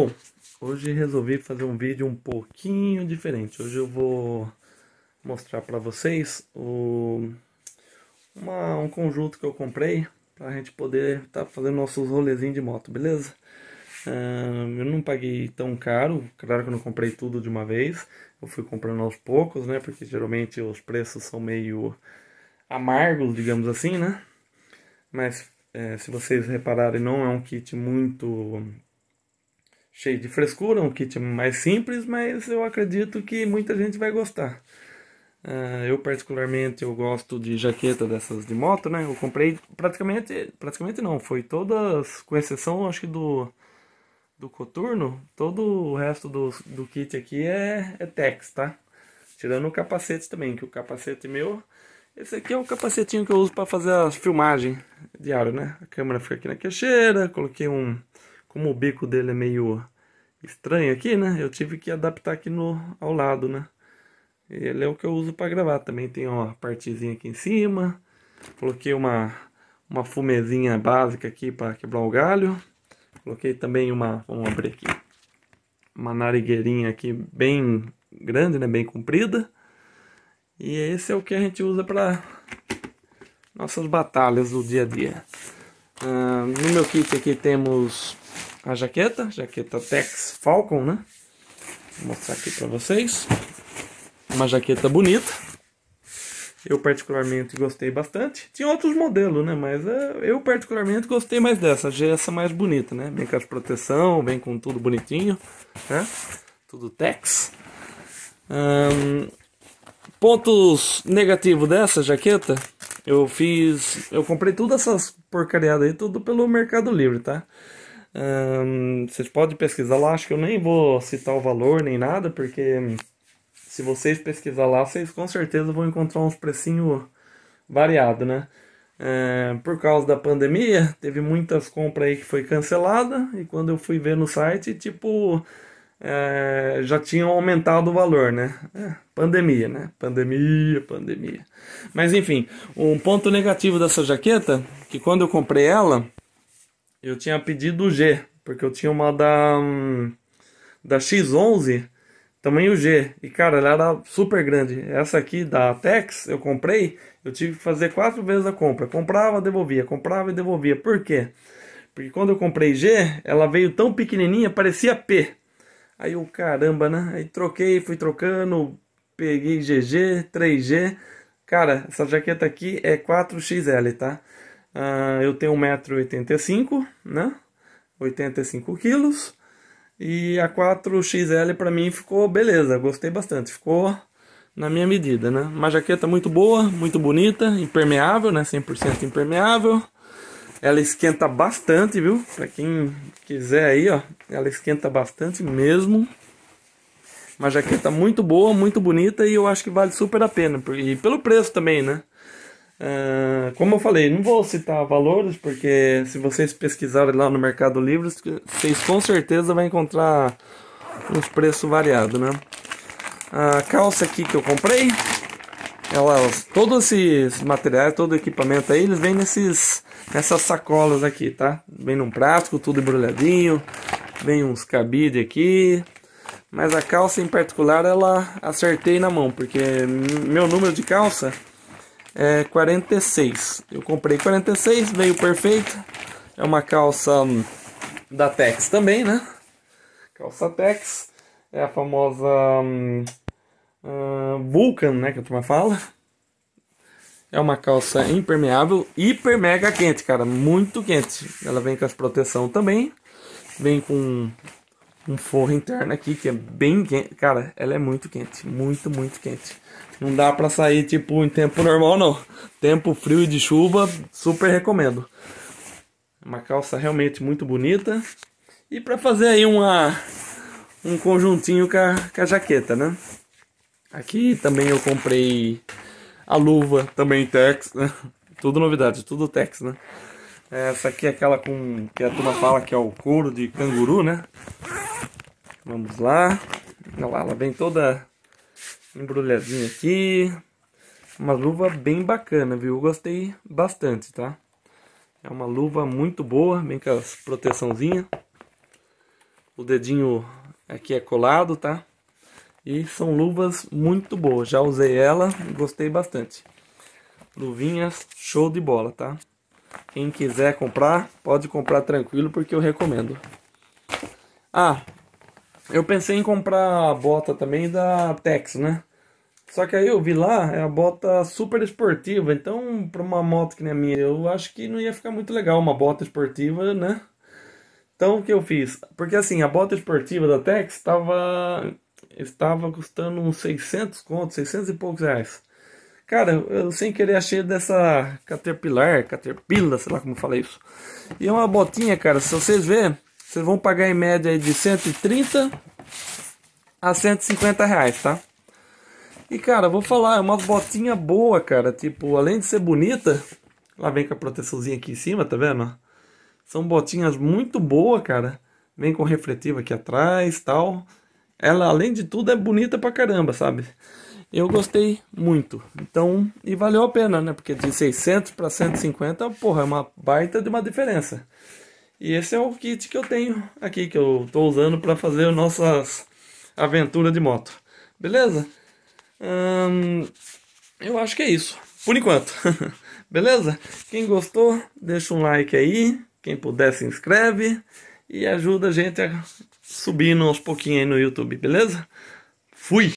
Bom, hoje resolvi fazer um vídeo um pouquinho diferente. Hoje eu vou mostrar para vocês o, uma, um conjunto que eu comprei para a gente poder estar tá fazendo nossos rolezinhos de moto, beleza? eu não paguei tão caro, claro que eu não comprei tudo de uma vez, eu fui comprando aos poucos, né? Porque geralmente os preços são meio amargos, digamos assim, né? Mas é, se vocês repararem, não é um kit muito cheio de frescura, um kit mais simples, mas eu acredito que muita gente vai gostar. Uh, eu particularmente eu gosto de jaqueta dessas de moto, né? Eu comprei praticamente, praticamente não, foi todas, com exceção acho que do do coturno, todo o resto do, do kit aqui é, é Tex, tá? Tirando o capacete também, que o capacete meu, esse aqui é o capacetinho que eu uso para fazer a filmagem diária, né? A câmera fica aqui na queixeira, coloquei um como o bico dele é meio estranho aqui, né? Eu tive que adaptar aqui no, ao lado, né? Ele é o que eu uso para gravar também. Tem uma partezinha aqui em cima. Coloquei uma, uma fumezinha básica aqui para quebrar o galho. Coloquei também uma, vamos abrir aqui, uma narigueirinha aqui bem grande, né? Bem comprida. E esse é o que a gente usa para nossas batalhas do dia a dia. Uh, no meu kit aqui temos a jaqueta, jaqueta Tex Falcon, né? Vou mostrar aqui para vocês. Uma jaqueta bonita. Eu particularmente gostei bastante. Tinha outros modelos, né? Mas uh, eu particularmente gostei mais dessa. Já essa mais bonita, né? Bem com as proteção, bem com tudo bonitinho, né? Tudo Tex. Um, pontos negativos dessa jaqueta? Eu fiz. Eu comprei todas essas porcariadas aí, tudo pelo Mercado Livre, tá? vocês podem pesquisar lá, acho que eu nem vou citar o valor nem nada, porque hum, se vocês pesquisar lá, vocês com certeza vão encontrar uns precinhos variados, né? É, por causa da pandemia, teve muitas compras aí que foi cancelada e quando eu fui ver no site, tipo, é, já tinham aumentado o valor, né? É, pandemia, né? Pandemia, pandemia. Mas enfim, um ponto negativo dessa jaqueta, que quando eu comprei ela, eu tinha pedido G, porque eu tinha uma da da X11, tamanho G, e cara, ela era super grande. Essa aqui da Tex, eu comprei, eu tive que fazer quatro vezes a compra. Comprava, devolvia, comprava e devolvia. Por quê? Porque quando eu comprei G, ela veio tão pequenininha, parecia P. Aí eu, caramba, né? Aí troquei, fui trocando, peguei GG, 3G. Cara, essa jaqueta aqui é 4XL, tá? Uh, eu tenho 1,85m, né? 85 quilos. E a 4XL para mim ficou beleza, gostei bastante. Ficou na minha medida, né? Uma jaqueta muito boa, muito bonita, impermeável, né? 100% impermeável. Ela esquenta bastante, viu? Para quem quiser aí, ó, ela esquenta bastante mesmo. Uma jaqueta muito boa, muito bonita e eu acho que vale super a pena. E pelo preço também, né? Uh, como eu falei, não vou citar valores, porque se vocês pesquisarem lá no Mercado Livre, vocês com certeza vão encontrar uns preços variados, né? A calça aqui que eu comprei, ela, todos esses materiais, todo equipamento aí, eles vêm nesses com essas sacolas aqui, tá? Vem num prático, tudo embrulhadinho, vem uns cabide aqui. Mas a calça em particular, ela acertei na mão, porque meu número de calça é 46. Eu comprei 46, veio perfeito. É uma calça hum, da Tex também, né? Calça Tex, é a famosa hum, Vulcan, né, que a turma fala. É uma calça impermeável, hiper mega quente, cara, muito quente. Ela vem com as proteção também, vem com um forro interno aqui que é bem quente, cara, ela é muito quente, muito muito quente. Não dá para sair tipo em tempo normal não. Tempo frio e de chuva, super recomendo. Uma calça realmente muito bonita e para fazer aí uma um conjuntinho com a, com a jaqueta, né? Aqui também eu comprei a luva também Tex, né? Tudo novidade, tudo Tex, né? Essa aqui é aquela com que a turma fala que é o couro de canguru, né? Vamos lá. Olha lá, ela vem toda embrulhadinha aqui. Uma luva bem bacana, viu? Eu gostei bastante, tá? É uma luva muito boa, bem com as proteçãozinha. O dedinho aqui é colado, tá? E são luvas muito boas. Já usei ela, gostei bastante. Luvinhas show de bola, tá? Quem quiser comprar, pode comprar tranquilo porque eu recomendo. Ah, eu pensei em comprar a bota também da Tex, né? Só que aí eu vi lá, é a bota super esportiva, então para uma moto que nem a minha, eu acho que não ia ficar muito legal uma bota esportiva, né? Então o que eu fiz? Porque assim, a bota esportiva da Tex estava Estava custando uns 600 contos, 600 e poucos reais. Cara, eu sem querer achei dessa Caterpillar, Caterpillar, sei lá como fala isso. E é uma botinha, cara, se vocês verem, vocês vão pagar em média de 130 a 150 reais, tá? E cara, vou falar, é uma botinha boa, cara. Tipo, além de ser bonita, lá vem com a proteçãozinha aqui em cima, tá vendo? São botinhas muito boa, cara. Vem com refletivo aqui atrás, tal. Ela, além de tudo, é bonita pra caramba, sabe? Eu gostei muito. Então, e valeu a pena, né? Porque de 600 para 150, porra, é uma baita de uma diferença. E esse é o kit que eu tenho aqui, que eu estou usando para fazer nossas aventuras de moto. Beleza? Hum, eu acho que é isso, por enquanto. Beleza? Quem gostou, deixa um like aí. Quem puder, se inscreve e ajuda a gente a subindo aos pouquinhos aí no YouTube, beleza? Fui!